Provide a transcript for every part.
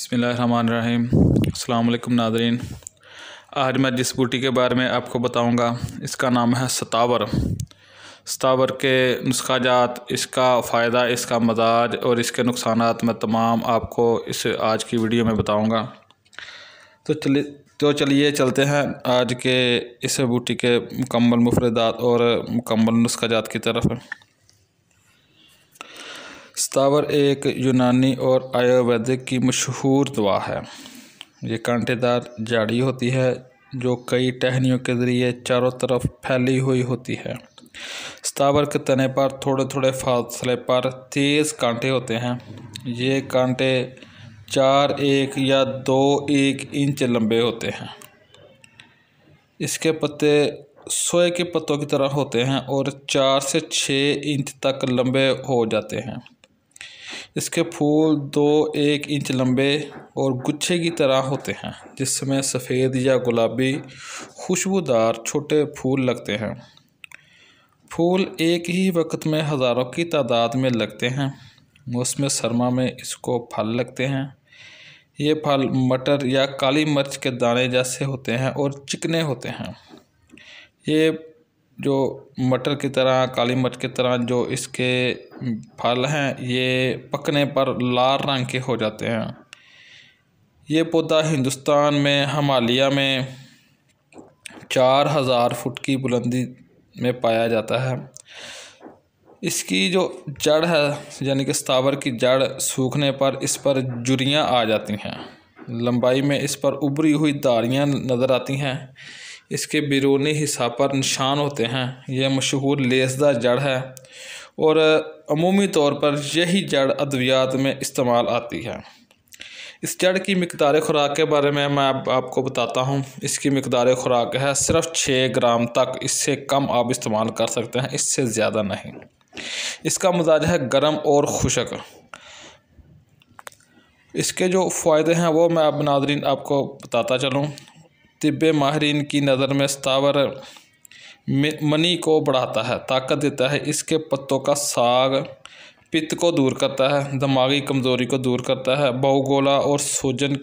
बसमीम अल्लाम नादरीन आज मैं जिस बूटी के बारे में आपको बताऊंगा इसका नाम है सतावर सतावर के नुस्खाजात इसका फ़ायदा इसका मजाज और इसके नुकसान मैं तमाम आपको इस आज की वीडियो में बताऊंगा तो चलिए तो चलिए चलते हैं आज के इस बूटी के मुकम्मल मुफरदात और मुकम्मल नुस्खाजात की तरफ स्थावर एक यूनानी और आयुर्वेदिक की मशहूर दवा है ये कांटेदार जाड़ी होती है जो कई टहनियों के ज़रिए चारों तरफ फैली हुई होती है स्थावर के तने पर थोड़े थोड़े फासले पर तेज़ कांटे होते हैं ये कांटे चार एक या दो एक इंच लंबे होते हैं इसके पत्ते सोए के पत्तों की तरह होते हैं और चार से छः इंच तक लंबे हो जाते हैं इसके फूल दो एक इंच लंबे और गुच्छे की तरह होते हैं जिसमें सफ़ेद या गुलाबी खुशबूदार छोटे फूल लगते हैं फूल एक ही वक्त में हज़ारों की तादाद में लगते हैं मौसम सरमा में इसको फल लगते हैं ये फल मटर या काली मिर्च के दाने जैसे होते हैं और चिकने होते हैं ये जो मटर की तरह काली मिर्च की तरह जो इसके फल हैं ये पकने पर लाल रंग के हो जाते हैं ये पौधा हिंदुस्तान में हमालिया में चार हज़ार फुट की बुलंदी में पाया जाता है इसकी जो जड़ है यानी कि स्थावर की जड़ सूखने पर इस पर जुरियाँ आ जाती हैं लंबाई में इस पर उभरी हुई दारियाँ नज़र आती हैं इसके बिरूनी हिस्सा पर निशान होते हैं यह मशहूर लेसदा जड़ है और अमूमी तौर पर यही जड़ अद्वियात में इस्तेमाल आती है इस जड़ की मकदार खुराक के बारे में मैं अब आपको बताता हूँ इसकी मकदार खुराक है सिर्फ छः ग्राम तक इससे कम आप इस्तेमाल कर सकते हैं इससे ज़्यादा नहीं इसका मजाज है गर्म और खुशक इसके जो फ़ायदे हैं वो मैं अब नादरीन आपको बताता चलूँ तिब्बे माहरीन की नज़र में स्थावर मनी को बढ़ाता है ताकत देता है इसके पत्तों का साग पित्त को दूर करता है दिमागी कमज़ोरी को दूर करता है बहुगोला और सूजन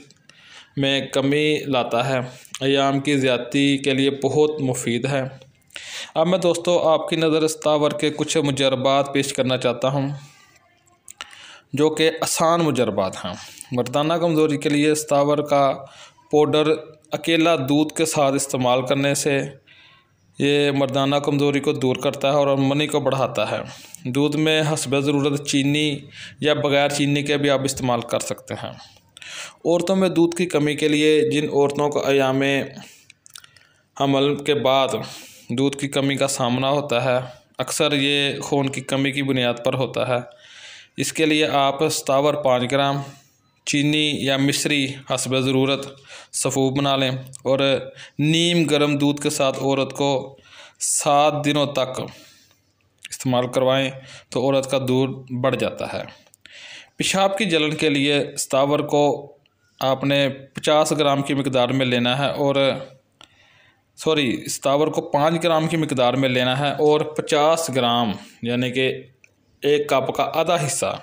में कमी लाता है आयाम की ज़्यादती के लिए बहुत मुफीद है अब मैं दोस्तों आपकी नज़र स्तावर के कुछ मुजरबात पेश करना चाहता हूँ जो कि आसान मुजरबात हैं मर्दाना कमज़ोरी के लिए स्थावर का पाउडर अकेला दूध के साथ इस्तेमाल करने से ये मर्दाना कमज़ोरी को दूर करता है और मनी को बढ़ाता है दूध में हसब ज़रूरत चीनी या बग़ैर चीनी के भी आप इस्तेमाल कर सकते हैं औरतों में दूध की कमी के लिए जिन औरतों को अयाम हमल के बाद दूध की कमी का सामना होता है अक्सर ये खून की कमी की बुनियाद पर होता है इसके लिए आप सतावर पाँच ग्राम चीनी या मिश्री हसब ज़रूरत सफ़ूब बना लें और नीम गर्म दूध के साथ औरत को सात दिनों तक इस्तेमाल करवाएं तो औरत का दूध बढ़ जाता है पेशाब की जलन के लिए सतावर को आपने 50 ग्राम की मकदार में लेना है और सॉरी सतावर को पाँच ग्राम की मकदार में लेना है और पचास ग्राम यानी कि एक कप का आधा हिस्सा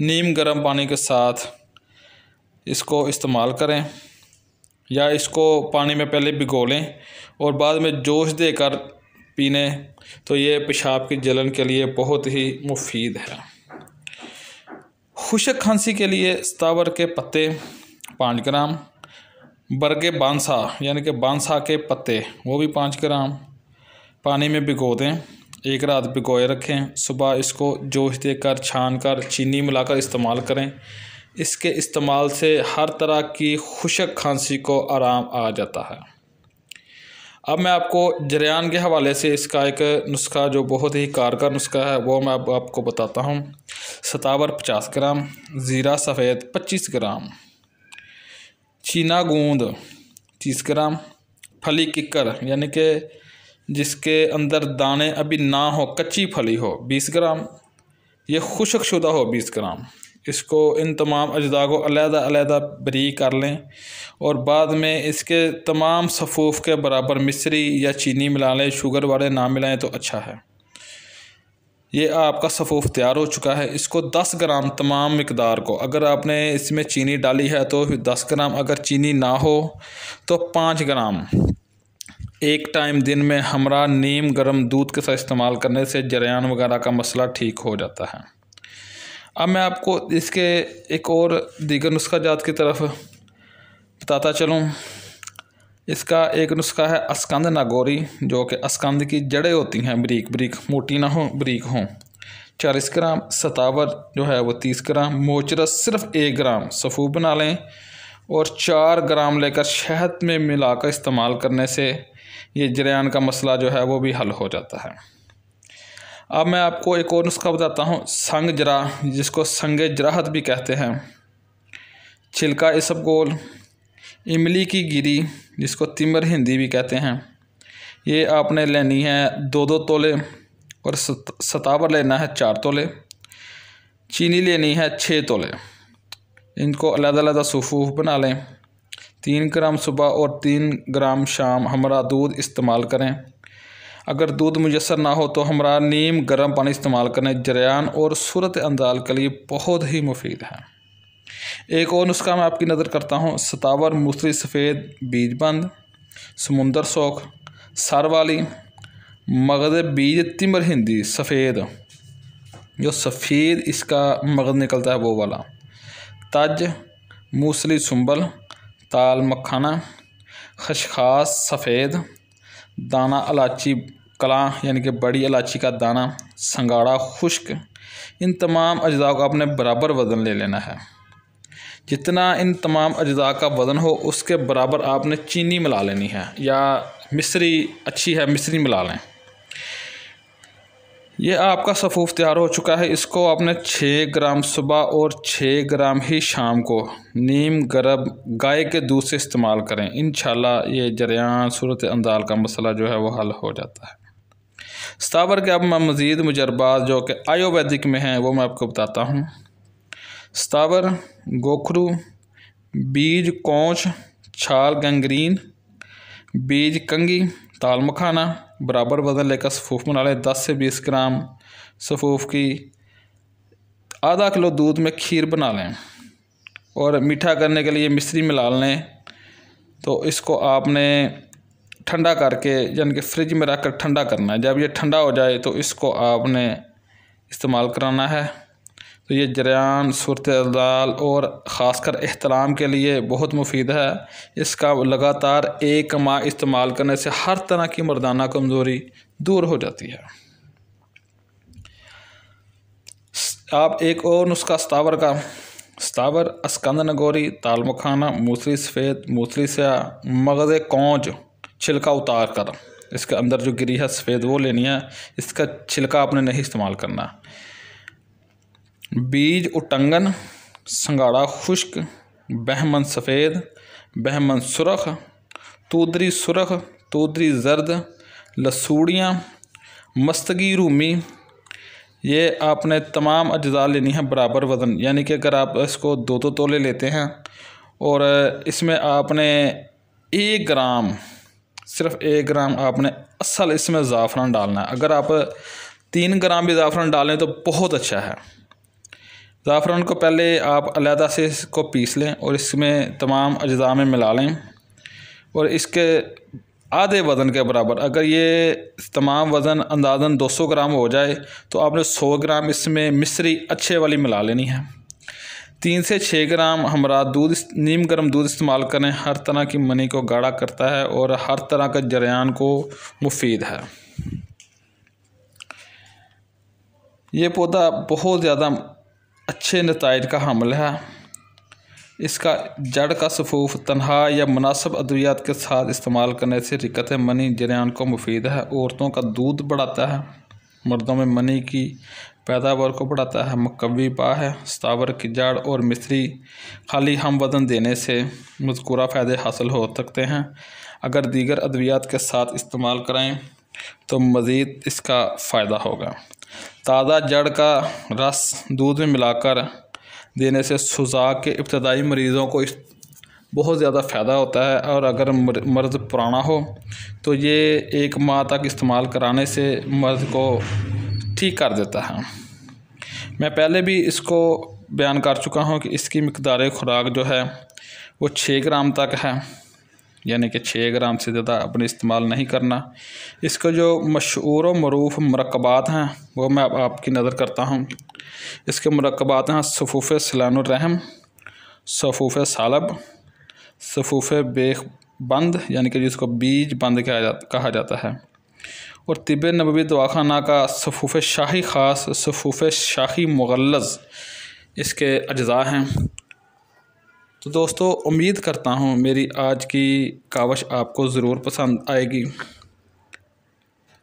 नीम गर्म पानी के साथ इसको इस्तेमाल करें या इसको पानी में पहले भिगो लें और बाद में जोश देकर पीने तो ये पेशाब की जलन के लिए बहुत ही मुफीद है खुशक खांसी के लिए सतावर के पत्ते पाँच ग्राम बरगे बांसा यानी कि बांसा के पत्ते वो भी पाँच ग्राम पानी में भिगो दें एक रात भिगोए रखें सुबह इसको जोश देकर छान कर चीनी मिलाकर इस्तेमाल करें इसके इस्तेमाल से हर तरह की खुशक खांसी को आराम आ जाता है अब मैं आपको जरियान के हवाले से इसका एक नुस्खा जो बहुत ही कारगर नुस्खा है वो मैं आप, आपको बताता हूँ सतावर पचास ग्राम ज़ीरा सफ़ेद पच्चीस ग्राम चीना गूंद तीस ग्राम फली किकर यानी कि जिसके अंदर दाने अभी ना हो कच्ची फली हो बीस ग्राम ये खुशकशुदा हो बीस ग्राम इसको इन तमाम अजदा को अलहदा बरी कर लें और बाद में इसके तमाम सफ़ूफ़ के बराबर मिस्री या चीनी मिला लें शुगर वाले ना मिलाएं तो अच्छा है ये आपका सफ़ूफ़ तैयार हो चुका है इसको 10 ग्राम तमाम मकदार को अगर आपने इसमें चीनी डाली है तो 10 ग्राम अगर चीनी ना हो तो 5 ग्राम एक टाइम दिन में हमरा नीम गर्म दूध के साथ इस्तेमाल करने से जरियान वगैरह का मसला ठीक हो जाता है अब मैं आपको इसके एक और दीगर नुस्खा जात की तरफ बताता चलूँ इसका एक नुस्खा है अस्कंद नागौरी जो कि अस्कंद की जड़ें होती हैं बरीक बरीक मोटी ना हो बरीक हों चालीस ग्राम सतावर जो है वो तीस ग्राम मोचरस सिर्फ एक ग्राम सफ़ू बना लें और चार ग्राम लेकर शहद में मिलाकर इस्तेमाल करने से ये जरियान का मसला जो है वो भी हल हो जाता है अब मैं आपको एक और नुस्खा बताता हूँ संग जरा जिसको संग जराहत भी कहते हैं छिलका इसबगोल इमली की गिरी जिसको तिमर हिंदी भी कहते हैं ये आपने लेनी है दो दो तोले और सतावर लेना है चार तोले चीनी लेनी है छः तोले इनको अलग अलग सफूफ बना लें तीन ग्राम सुबह और तीन ग्राम शाम हमारा दूध इस्तेमाल करें अगर दूध मुयसर ना हो तो हमारा नीम गर्म पानी इस्तेमाल करें जरियान और सूरत अंदाल के लिए बहुत ही मुफीद है एक और नुस्खा मैं आपकी नज़र करता हूँ सतावर मूसरी सफ़ेद बीज बंद समुंदर सोख सर वाली मगज़ बीज तिमर हिंदी सफ़ेद जो सफ़ेद इसका मगज़ निकलता है वो वाला तज मूसली सुंबल ताल मखाना खशखास सफ़ेद दाना इलाची कला यानी कि बड़ी इलाची का दाना संगाड़ा खुश्क इन तमाम अजदा का आपने बराबर वज़न ले लेना है जितना इन तमाम अजदा का वज़न हो उसके बराबर आपने चीनी मिला लेनी है या मिश्री अच्छी है मिश्री मिला लें ये आपका सफ़ूफ तैयार हो चुका है इसको आपने 6 ग्राम सुबह और 6 ग्राम ही शाम को नीम गरब गाय के दूध से इस्तेमाल करें इन ये जरियान सूरत अंदाल का मसला जो है वो हल हो जाता है सावर के अब मैं मज़ीद मुजरबात जो कि आयुर्वैदिक में हैं वो मैं आपको बताता हूँ सावर गोखरू बीज कोच छाल गंग्रीन बीज कंगी ताल मखाना बराबर वज़न लेकर सफ़ूफ बना लें दस से बीस ग्राम सफ़ूफ की आधा किलो दूध में खीर बना लें और मीठा करने के लिए मिश्री मिला लें तो इसको आपने ठंडा करके यानी कि फ्रिज में रख कर ठंडा करना है जब ये ठंडा हो जाए तो इसको आपने इस्तेमाल कराना है तो ये जरियान सूरत दाल और ख़ासकर अहतराम के लिए बहुत मुफीद है इसका लगातार एक माह इस्तेमाल करने से हर तरह की मर्दाना कमज़ोरी दूर हो जाती है आप एक और नुस्खा सतावर का स्तावर अस्कंद नगोरी तालमखाना मूसली सफ़ेद मूसली स्या मगज़ कौज छिलका उतार कर इसके अंदर जो गिरी है सफ़ेद वो लेनी है इसका छिलका आपने नहीं इस्तेमाल करना बीज उटंगन संगाड़ा खुश्क बहमन सफ़ेद बहमन सुरख तूदरी सुरख तूदरी जर्द लसूड़ियाँ मस्तगी रूमी ये आपने तमाम अज्जा लेनी है बराबर वज़न यानी कि अगर आप इसको दो दो तोले लेते हैं और इसमें आपने एक ग्राम सिर्फ एक ग्राम आपने असल इसमें ज़ाफ़रान डालना है अगर आप तीन ग्राम भी ज़ाफ़रान डालें तो बहुत अच्छा है ज़ाफ़रान को पहले आप अलहदा से इसको पीस लें और इसमें तमाम अज्जा में मिला लें और इसके आधे वज़न के बराबर अगर ये तमाम वज़न अंदाजन 200 ग्राम हो जाए तो आपने 100 ग्राम इसमें मिश्री अच्छे वाली मिला लेनी है तीन से छः ग्राम हमारा दूध नीम गर्म दूध इस्तेमाल करें हर तरह की मनी को गाढ़ा करता है और हर तरह का जरियान को मुफीद है ये पौधा बहुत ज़्यादा अच्छे नतज का हमल है इसका जड़ का सफूफ तनहा या मुनासब अद्वियात के साथ इस्तेमाल करने से रिकत मनी जरियान को मुफीद है औरतों का दूध बढ़ाता है मर्दों में मनी की पैदावार को बढ़ाता है मकवी पा है सतावर की जड़ और मिस्री खाली हम वजन देने से मजकूरा फ़ायदे हासिल हो सकते हैं अगर दीगर अद्वियात के साथ इस्तेमाल कराएँ तो मज़ीद इसका फ़ायदा होगा ताज़ा जड़ का रस दूध में मिलाकर देने से सुजाक के इब्तदाई मरीज़ों को इस बहुत ज़्यादा फ़ायदा होता है और अगर मर्द पुराना हो तो ये एक माह तक इस्तेमाल कराने से मर्द को ठीक कर देता है मैं पहले भी इसको बयान कर चुका हूँ कि इसकी मकदार खुराक जो है वो छः ग्राम तक है यानी कि छः ग्राम से ज़्यादा अपने इस्तेमाल नहीं करना इसके जो मशहूर मरूफ मरकबात हैं वो मैं अब आपकी नज़र करता हूँ इसके मरकबात हैं सफूफ़ सलानरहम सफूफ़ सालब सफूफ़ बेख बंद यानी कि जिसको बीज बंद कहा जा कहा जाता है और तिब नबी दवाखाना का सफूफ़ शाही ख़ास सफूफ़ शाही मगलज़ इसके अज्जा हैं तो दोस्तों उम्मीद करता हूँ मेरी आज की कावश आपको ज़रूर पसंद आएगी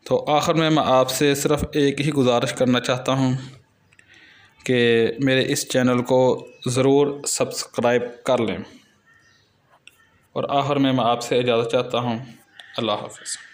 तो आखिर में मैं आपसे सिर्फ एक ही गुजारिश करना चाहता हूँ कि मेरे इस चैनल को ज़रूर सब्सक्राइब कर लें और आखिर में मैं आपसे इजाज़त चाहता हूँ अल्लाह हाफिज़